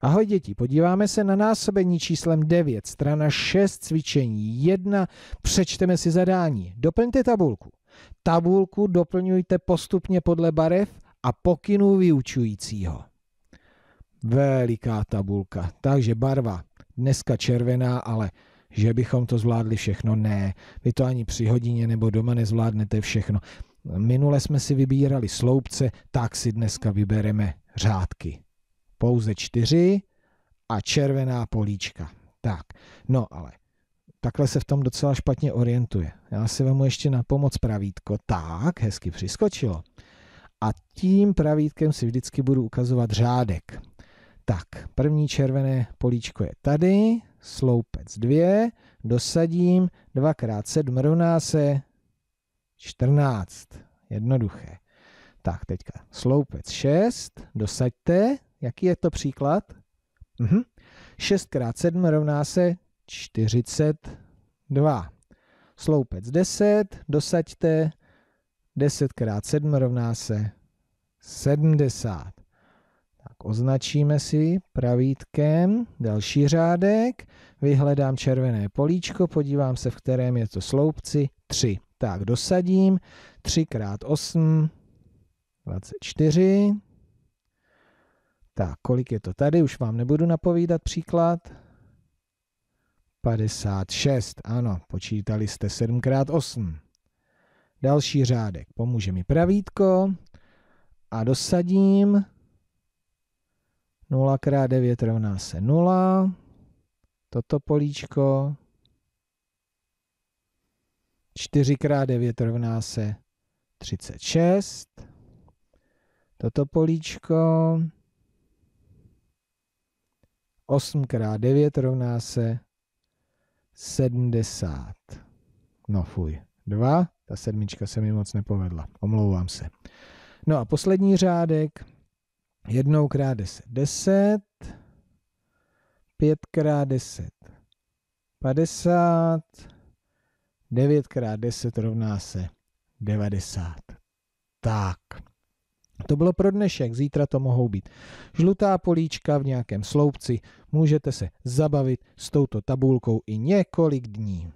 Ahoj děti, podíváme se na násobení číslem 9, strana 6, cvičení 1, přečteme si zadání. Doplňte tabulku. Tabulku doplňujte postupně podle barev a pokynů vyučujícího. Veliká tabulka, takže barva dneska červená, ale že bychom to zvládli všechno, ne. Vy to ani při hodině nebo doma nezvládnete všechno. Minule jsme si vybírali sloupce, tak si dneska vybereme řádky pouze čtyři a červená políčka. Tak, no ale takhle se v tom docela špatně orientuje. Já si vemu ještě na pomoc pravítko. Tak, hezky přiskočilo. A tím pravítkem si vždycky budu ukazovat řádek. Tak, první červené políčko je tady, sloupec 2, dosadím, 2 x 7 rovná se 14. Jednoduché. Tak, teďka sloupec 6, dosaďte, Jaký je to příklad? Mhm. 6 x 7 rovná se 42. Sloupec 10, dosaďte 10 x 7 rovná se 70. Tak označíme si pravítkem další řádek, vyhledám červené políčko, podívám se, v kterém je to sloupci 3. Tak dosadím 3 x 8, 24, tak, kolik je to tady? Už vám nebudu napovídat příklad. 56, ano, počítali jste 7x8. Další řádek, pomůže mi pravítko a dosadím 0 x 9 rovná se 0. Toto políčko. 4 x 9 rovná se 36. Toto políčko. 8 x 9 rovná se 70. No fuj, 2. Ta sedmička se mi moc nepovedla, omlouvám se. No a poslední řádek, jednou krát 10, 10, 5 x 10, 50, 9 x 10 rovná se 90. Tak. To bylo pro dnešek, zítra to mohou být žlutá políčka v nějakém sloupci. Můžete se zabavit s touto tabulkou i několik dní.